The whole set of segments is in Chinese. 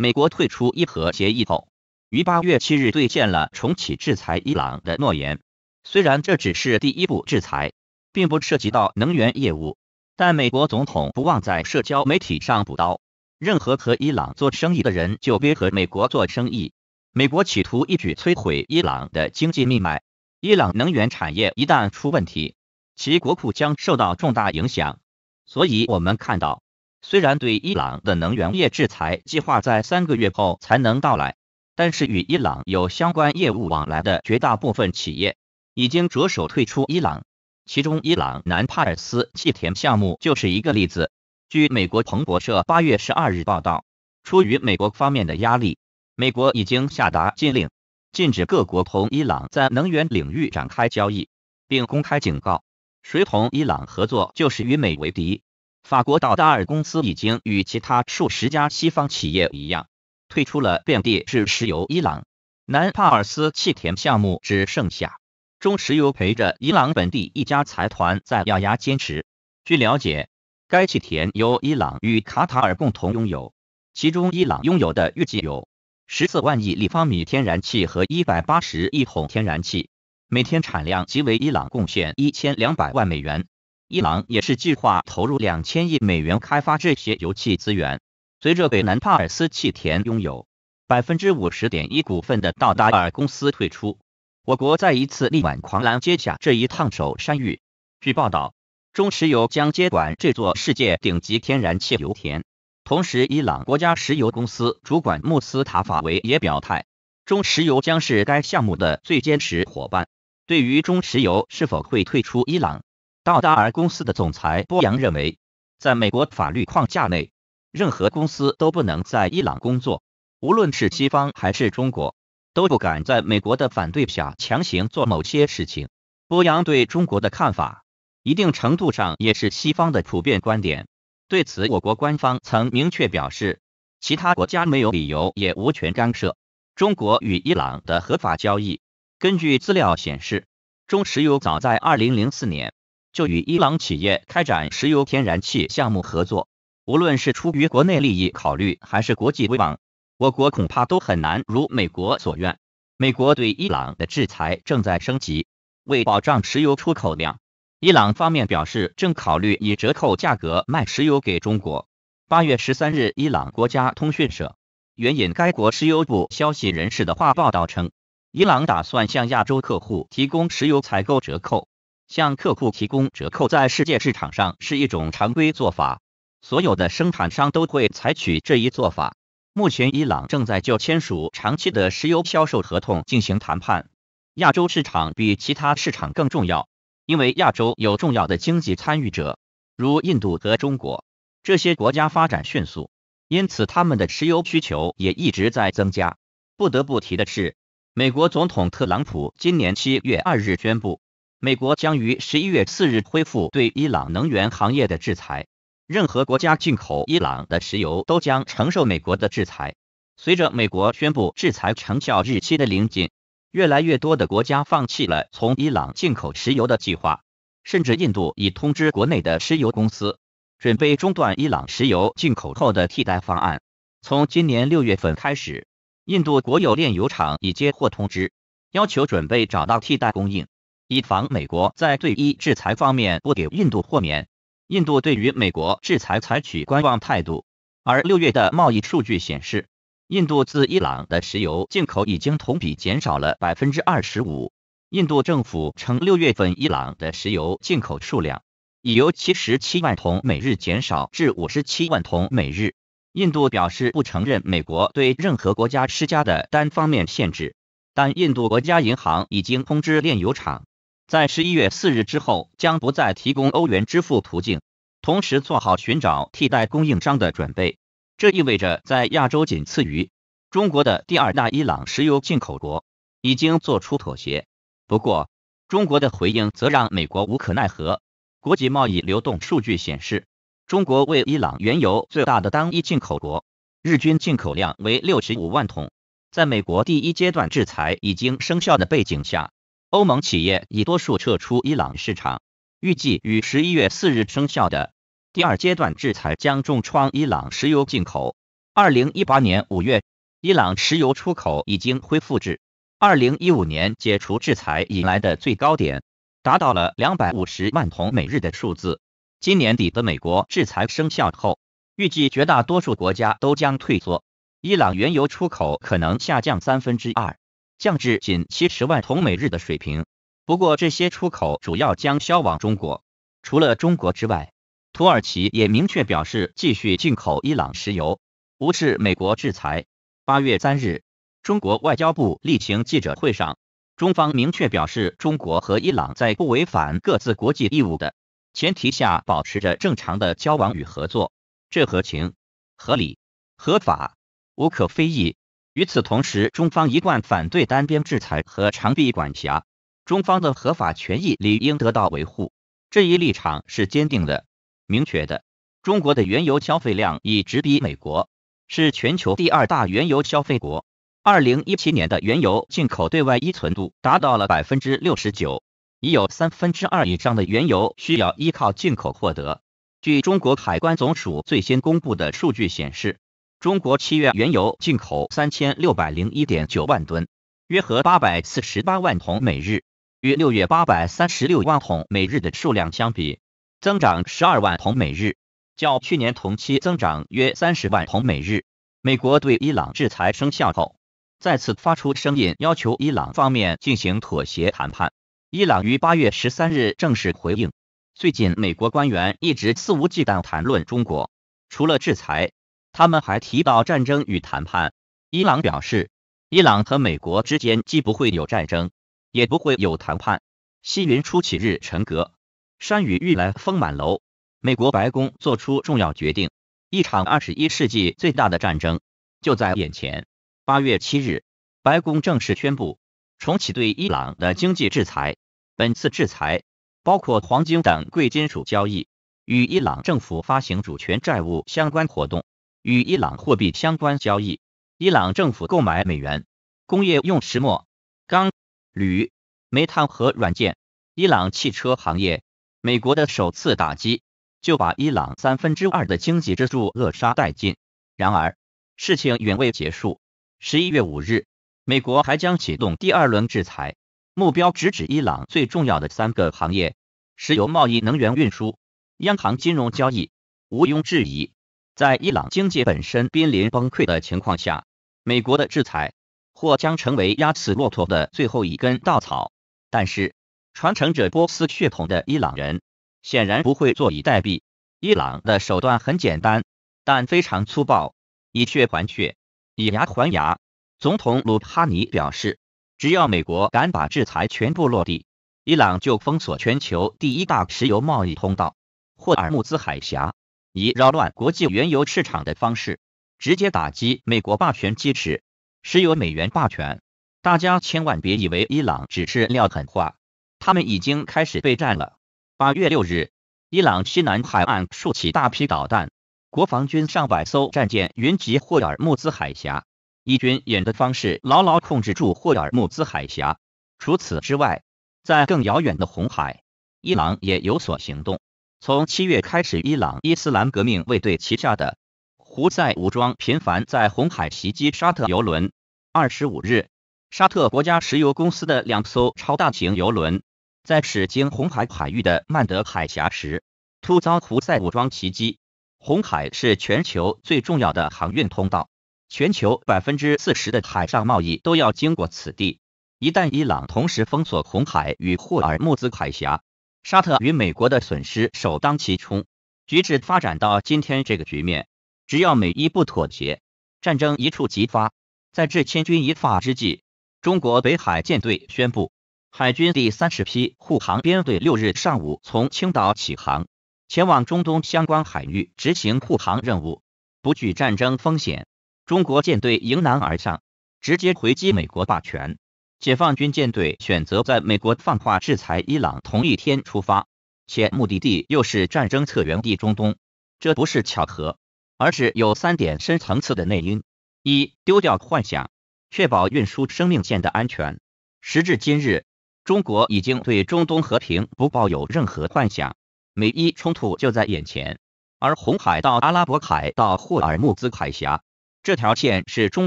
美国退出伊核协议后，于八月七日兑现了重启制裁伊朗的诺言。虽然这只是第一步制裁，并不涉及到能源业务，但美国总统不忘在社交媒体上补刀：任何和伊朗做生意的人就别和美国做生意。美国企图一举摧毁伊朗的经济命脉，伊朗能源产业一旦出问题，其国库将受到重大影响。所以我们看到。虽然对伊朗的能源业制裁计划在三个月后才能到来，但是与伊朗有相关业务往来的绝大部分企业已经着手退出伊朗。其中，伊朗南帕尔斯气田项目就是一个例子。据美国彭博社八月十二日报道，出于美国方面的压力，美国已经下达禁令，禁止各国同伊朗在能源领域展开交易，并公开警告，谁同伊朗合作就是与美为敌。法国道达尔公司已经与其他数十家西方企业一样，退出了遍地是石油伊朗南帕尔斯气田项目，只剩下中石油陪着伊朗本地一家财团在咬牙坚持。据了解，该气田由伊朗与卡塔尔共同拥有，其中伊朗拥有的预计有十四万亿立方米天然气和一百八十亿桶天然气，每天产量即为伊朗贡献一千两百万美元。伊朗也是计划投入两千亿美元开发这些油气资源。随着北南帕尔斯气田拥有百分之五十点一股份的道达尔公司退出，我国再一次力挽狂澜接下这一烫手山芋。据报道，中石油将接管这座世界顶级天然气油田。同时，伊朗国家石油公司主管穆斯塔法维也表态，中石油将是该项目的最坚实伙伴。对于中石油是否会退出伊朗？道达尔公司的总裁波扬认为，在美国法律框架内，任何公司都不能在伊朗工作。无论是西方还是中国，都不敢在美国的反对下强行做某些事情。波扬对中国的看法，一定程度上也是西方的普遍观点。对此，我国官方曾明确表示，其他国家没有理由，也无权干涉中国与伊朗的合法交易。根据资料显示，中石油早在2004年。就与伊朗企业开展石油天然气项目合作，无论是出于国内利益考虑还是国际威望，我国恐怕都很难如美国所愿。美国对伊朗的制裁正在升级，为保障石油出口量，伊朗方面表示正考虑以折扣价格卖石油给中国。八月十三日，伊朗国家通讯社援引该国石油部消息人士的话报道称，伊朗打算向亚洲客户提供石油采购折扣。向客户提供折扣在世界市场上是一种常规做法，所有的生产商都会采取这一做法。目前，伊朗正在就签署长期的石油销售合同进行谈判。亚洲市场比其他市场更重要，因为亚洲有重要的经济参与者，如印度和中国。这些国家发展迅速，因此他们的石油需求也一直在增加。不得不提的是，美国总统特朗普今年七月二日宣布。美国将于十一月四日恢复对伊朗能源行业的制裁。任何国家进口伊朗的石油都将承受美国的制裁。随着美国宣布制裁成效日期的临近，越来越多的国家放弃了从伊朗进口石油的计划。甚至印度已通知国内的石油公司，准备中断伊朗石油进口后的替代方案。从今年六月份开始，印度国有炼油厂已接获通知，要求准备找到替代供应。以防美国在对伊制裁方面不给印度豁免，印度对于美国制裁采取观望态度。而六月的贸易数据显示，印度自伊朗的石油进口已经同比减少了百分之二十五。印度政府称，六月份伊朗的石油进口数量已由七十七万桶每日减少至五十七万桶每日。印度表示不承认美国对任何国家施加的单方面限制，但印度国家银行已经通知炼油厂。在十一月四日之后将不再提供欧元支付途径，同时做好寻找替代供应商的准备。这意味着，在亚洲仅次于中国的第二大伊朗石油进口国已经做出妥协。不过，中国的回应则让美国无可奈何。国际贸易流动数据显示，中国为伊朗原油最大的单一进口国，日均进口量为六十五万桶。在美国第一阶段制裁已经生效的背景下。欧盟企业已多数撤出伊朗市场。预计于十一月四日生效的第二阶段制裁将重创伊朗石油进口。二零一八年五月，伊朗石油出口已经恢复至二零一五年解除制裁以来的最高点，达到了两百五十万桶每日的数字。今年底的美国制裁生效后，预计绝大多数国家都将退缩，伊朗原油出口可能下降三分之二。降至仅七十万桶每日的水平。不过，这些出口主要将销往中国。除了中国之外，土耳其也明确表示继续进口伊朗石油，无视美国制裁。八月三日，中国外交部例行记者会上，中方明确表示，中国和伊朗在不违反各自国际义务的前提下，保持着正常的交往与合作，这合情、合理、合法，无可非议。与此同时，中方一贯反对单边制裁和长臂管辖，中方的合法权益理应得到维护。这一立场是坚定的、明确的。中国的原油消费量已直逼美国，是全球第二大原油消费国。二零一七年的原油进口对外依存度达到了百分之六十九，已有三分之二以上的原油需要依靠进口获得。据中国海关总署最新公布的数据显示。中国七月原油进口三千六百零一点九万吨，约合八百四十八万桶每日，与六月八百三十六万桶每日的数量相比，增长十二万桶每日，较去年同期增长约三十万桶每日。美国对伊朗制裁生效后，再次发出声音，要求伊朗方面进行妥协谈判。伊朗于八月十三日正式回应，最近美国官员一直肆无忌惮谈论中国，除了制裁。他们还提到战争与谈判。伊朗表示，伊朗和美国之间既不会有战争，也不会有谈判。西云初起日沉阁，山雨欲来风满楼。美国白宫做出重要决定，一场二十一世纪最大的战争就在眼前。八月七日，白宫正式宣布重启对伊朗的经济制裁。本次制裁包括黄金等贵金属交易与伊朗政府发行主权债务相关活动。与伊朗货币相关交易，伊朗政府购买美元、工业用石墨、钢、铝、煤炭和软件。伊朗汽车行业，美国的首次打击就把伊朗三分之二的经济支柱扼杀殆尽。然而，事情远未结束。十一月五日，美国还将启动第二轮制裁，目标直指伊朗最重要的三个行业：石油贸易、能源运输、央行金融交易。毋庸置疑。在伊朗经济本身濒临崩溃的情况下，美国的制裁或将成为压死骆驼的最后一根稻草。但是，传承着波斯血统的伊朗人显然不会坐以待毙。伊朗的手段很简单，但非常粗暴，以血还血，以牙还牙。总统鲁哈尼表示，只要美国敢把制裁全部落地，伊朗就封锁全球第一大石油贸易通道——霍尔木兹海峡。以扰乱国际原油市场的方式，直接打击美国霸权基石——石油美元霸权。大家千万别以为伊朗只是撂狠话，他们已经开始备战了。八月六日，伊朗西南海岸竖起大批导弹，国防军上百艘战舰云集霍尔木兹海峡，以军演的方式牢牢控制住霍尔木兹海峡。除此之外，在更遥远的红海，伊朗也有所行动。从七月开始，伊朗伊斯兰革命卫队旗下的胡塞武装频繁在红海袭击沙特油轮。二十五日，沙特国家石油公司的两艘超大型油轮在驶经红海海域的曼德海峡时，突遭胡塞武装袭击。红海是全球最重要的航运通道，全球百分之四十的海上贸易都要经过此地。一旦伊朗同时封锁红海与霍尔木兹海峡，沙特与美国的损失首当其冲，局势发展到今天这个局面，只要美伊不妥协，战争一触即发。在至千钧一发之际，中国北海舰队宣布，海军第三十批护航编队六日上午从青岛起航，前往中东相关海域执行护航任务，不惧战争风险。中国舰队迎难而上，直接回击美国霸权。解放军舰队选择在美国放话制裁伊朗同一天出发，且目的地又是战争策源地中东，这不是巧合，而是有三点深层次的内因：一、丢掉幻想，确保运输生命线的安全。时至今日，中国已经对中东和平不抱有任何幻想，美伊冲突就在眼前，而红海到阿拉伯海到霍尔木兹海峡这条线是中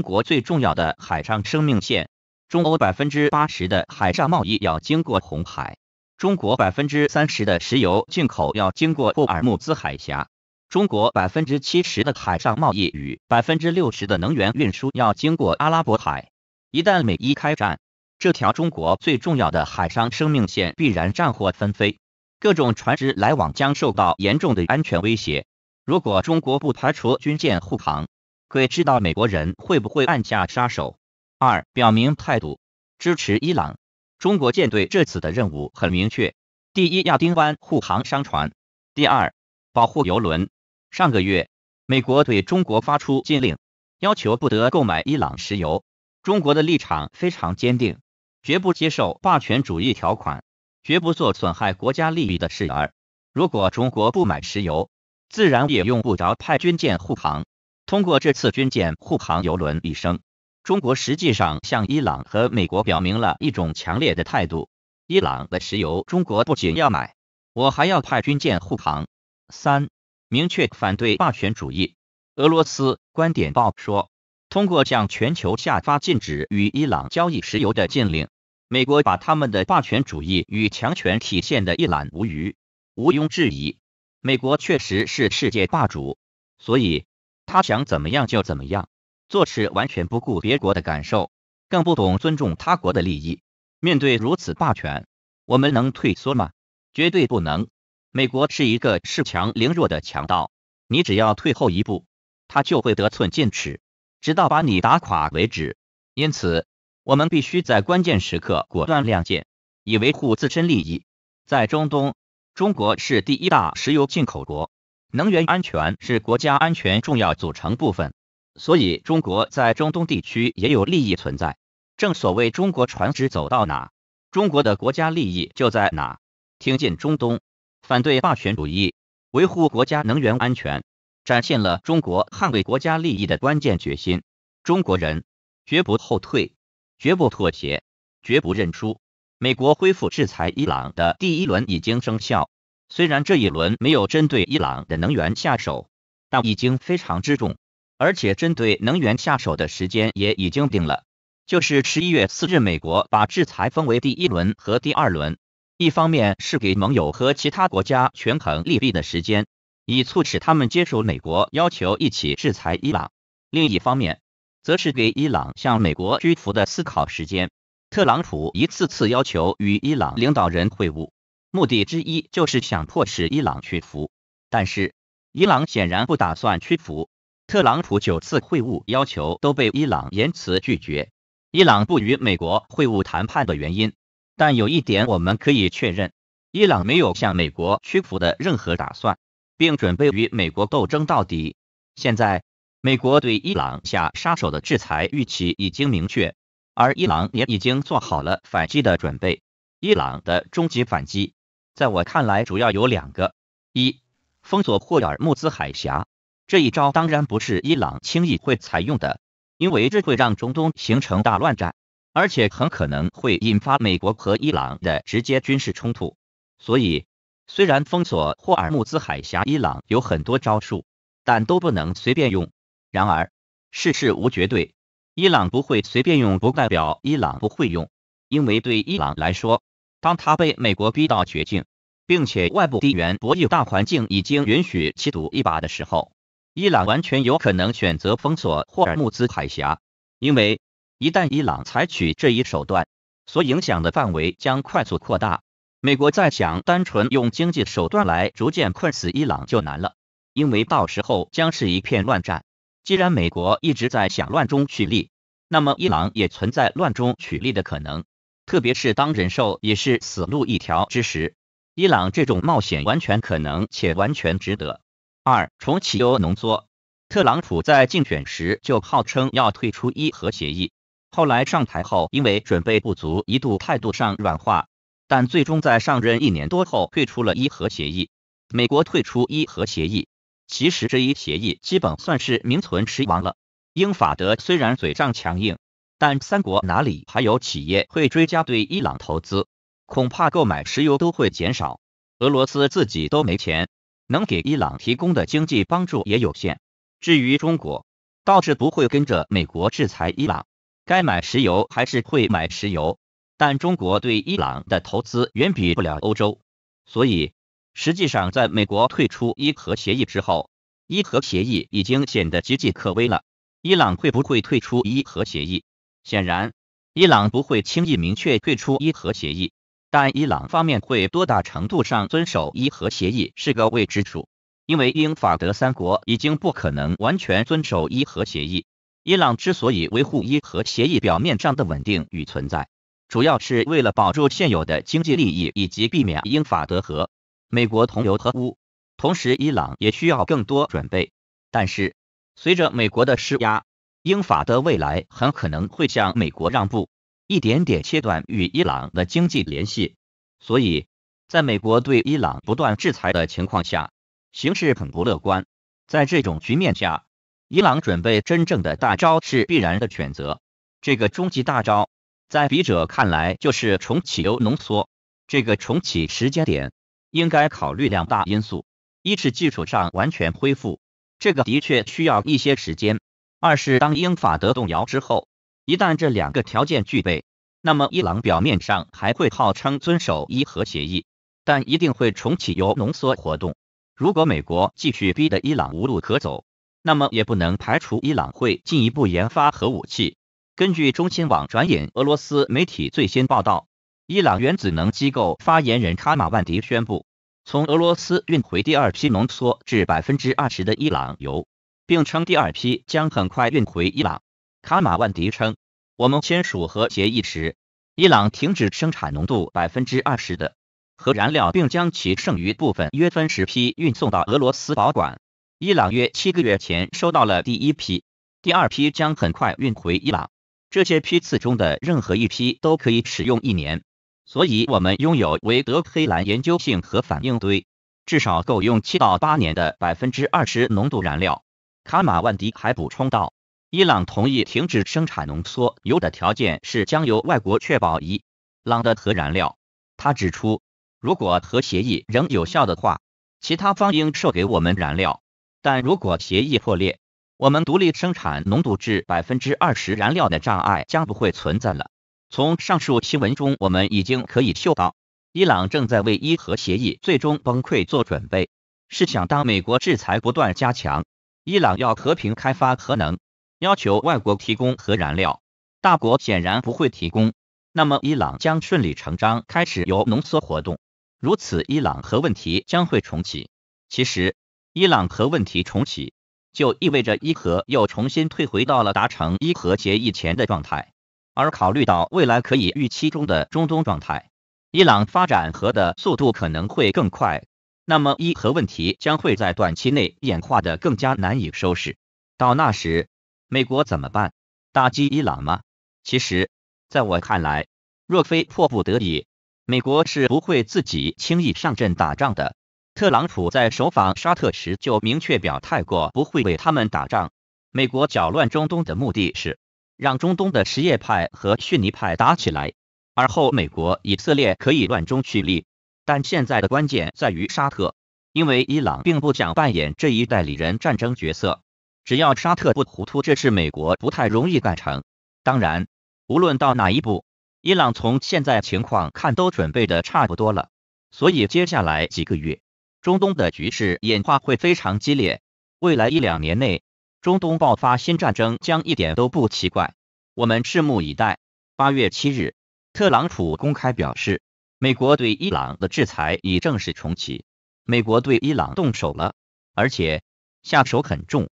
国最重要的海上生命线。中欧百分之八十的海上贸易要经过红海，中国百分之三十的石油进口要经过霍尔木兹海峡，中国百分之七十的海上贸易与百分之六十的能源运输要经过阿拉伯海。一旦美伊开战，这条中国最重要的海上生命线必然战火纷飞，各种船只来往将受到严重的安全威胁。如果中国不排除军舰护航，鬼知道美国人会不会暗下杀手。二表明态度，支持伊朗。中国舰队这次的任务很明确：第一，亚丁湾护航商船；第二，保护油轮。上个月，美国对中国发出禁令，要求不得购买伊朗石油。中国的立场非常坚定，绝不接受霸权主义条款，绝不做损害国家利益的事儿。如果中国不买石油，自然也用不着派军舰护航。通过这次军舰护航油轮，一生。中国实际上向伊朗和美国表明了一种强烈的态度：伊朗的石油，中国不仅要买，我还要派军舰护航。三，明确反对霸权主义。俄罗斯观点报说，通过向全球下发禁止与伊朗交易石油的禁令，美国把他们的霸权主义与强权体现的一览无余。毋庸置疑，美国确实是世界霸主，所以他想怎么样就怎么样。做事完全不顾别国的感受，更不懂尊重他国的利益。面对如此霸权，我们能退缩吗？绝对不能！美国是一个恃强凌弱的强盗，你只要退后一步，他就会得寸进尺，直到把你打垮为止。因此，我们必须在关键时刻果断亮剑，以维护自身利益。在中东，中国是第一大石油进口国，能源安全是国家安全重要组成部分。所以，中国在中东地区也有利益存在。正所谓，中国船只走到哪，中国的国家利益就在哪。挺进中东，反对霸权主义，维护国家能源安全，展现了中国捍卫国家利益的关键决心。中国人绝不后退，绝不妥协，绝不认输。美国恢复制裁伊朗的第一轮已经生效，虽然这一轮没有针对伊朗的能源下手，但已经非常之重。而且针对能源下手的时间也已经定了，就是十一月四日，美国把制裁分为第一轮和第二轮。一方面是给盟友和其他国家权衡利弊的时间，以促使他们接受美国要求一起制裁伊朗；另一方面，则是给伊朗向美国屈服的思考时间。特朗普一次次要求与伊朗领导人会晤，目的之一就是想迫使伊朗屈服，但是伊朗显然不打算屈服。特朗普九次会晤要求都被伊朗严辞拒绝，伊朗不与美国会晤谈判的原因。但有一点我们可以确认，伊朗没有向美国屈服的任何打算，并准备与美国斗争到底。现在，美国对伊朗下杀手的制裁预期已经明确，而伊朗也已经做好了反击的准备。伊朗的终极反击，在我看来主要有两个：一，封锁霍尔木兹海峡。这一招当然不是伊朗轻易会采用的，因为这会让中东形成大乱战，而且很可能会引发美国和伊朗的直接军事冲突。所以，虽然封锁霍尔木兹海峡，伊朗有很多招数，但都不能随便用。然而，世事无绝对，伊朗不会随便用，不代表伊朗不会用。因为对伊朗来说，当他被美国逼到绝境，并且外部地缘博弈大环境已经允许其赌一把的时候。伊朗完全有可能选择封锁霍尔木兹海峡，因为一旦伊朗采取这一手段，所影响的范围将快速扩大。美国再想单纯用经济手段来逐渐困死伊朗就难了，因为到时候将是一片乱战。既然美国一直在想乱中取利，那么伊朗也存在乱中取利的可能。特别是当忍受也是死路一条之时，伊朗这种冒险完全可能且完全值得。二重启欧浓缩，特朗普在竞选时就号称要退出伊核协议，后来上台后因为准备不足，一度态度上软化，但最终在上任一年多后退出了伊核协议。美国退出伊核协议，其实这一协议基本算是名存实亡了。英法德虽然嘴上强硬，但三国哪里还有企业会追加对伊朗投资？恐怕购买石油都会减少。俄罗斯自己都没钱。能给伊朗提供的经济帮助也有限。至于中国，倒是不会跟着美国制裁伊朗，该买石油还是会买石油。但中国对伊朗的投资远比不了欧洲，所以实际上，在美国退出伊核协议之后，伊核协议已经显得岌岌可危了。伊朗会不会退出伊核协议？显然，伊朗不会轻易明确退出伊核协议。但伊朗方面会多大程度上遵守伊核协议是个未知数，因为英法德三国已经不可能完全遵守伊核协议。伊朗之所以维护伊核协议表面上的稳定与存在，主要是为了保住现有的经济利益以及避免英法德和美国同流合污。同时，伊朗也需要更多准备。但是，随着美国的施压，英法德未来很可能会向美国让步。一点点切断与伊朗的经济联系，所以在美国对伊朗不断制裁的情况下，形势很不乐观。在这种局面下，伊朗准备真正的大招是必然的选择。这个终极大招，在笔者看来，就是重启铀浓缩。这个重启时间点应该考虑两大因素：一是基础上完全恢复，这个的确需要一些时间；二是当英法德动摇之后。一旦这两个条件具备，那么伊朗表面上还会号称遵守伊核协议，但一定会重启铀浓缩活动。如果美国继续逼得伊朗无路可走，那么也不能排除伊朗会进一步研发核武器。根据中新网转引俄罗斯媒体最新报道，伊朗原子能机构发言人卡马万迪宣布，从俄罗斯运回第二批浓缩至百分之二十的伊朗铀，并称第二批将很快运回伊朗。卡马万迪称，我们签署核协议时，伊朗停止生产浓度百分之二十的核燃料，并将其剩余部分约分十批运送到俄罗斯保管。伊朗约七个月前收到了第一批，第二批将很快运回伊朗。这些批次中的任何一批都可以使用一年，所以我们拥有韦德黑兰研究性核反应堆至少够用七到八年的百分之二十浓度燃料。卡马万迪还补充道。伊朗同意停止生产浓缩铀的条件是将由外国确保伊朗的核燃料。他指出，如果核协议仍有效的话，其他方应售给我们燃料；但如果协议破裂，我们独立生产浓度至百分之二十燃料的障碍将不会存在了。从上述新闻中，我们已经可以嗅到伊朗正在为伊核协议最终崩溃做准备，是想当美国制裁不断加强，伊朗要和平开发核能。要求外国提供核燃料，大国显然不会提供，那么伊朗将顺理成章开始由浓缩活动，如此伊朗核问题将会重启。其实，伊朗核问题重启就意味着伊核又重新退回到了达成伊核协议前的状态。而考虑到未来可以预期中的中东状态，伊朗发展核的速度可能会更快，那么伊核问题将会在短期内演化的更加难以收拾。到那时，美国怎么办？打击伊朗吗？其实，在我看来，若非迫不得已，美国是不会自己轻易上阵打仗的。特朗普在首访沙特时就明确表态过，不会为他们打仗。美国搅乱中东的目的是让中东的什叶派和逊尼派打起来，而后美国以色列可以乱中取利。但现在的关键在于沙特，因为伊朗并不想扮演这一代理人战争角色。只要沙特不糊涂，这事美国不太容易干成。当然，无论到哪一步，伊朗从现在情况看都准备的差不多了，所以接下来几个月，中东的局势演化会非常激烈。未来一两年内，中东爆发新战争将一点都不奇怪。我们拭目以待。八月七日，特朗普公开表示，美国对伊朗的制裁已正式重启，美国对伊朗动手了，而且下手很重。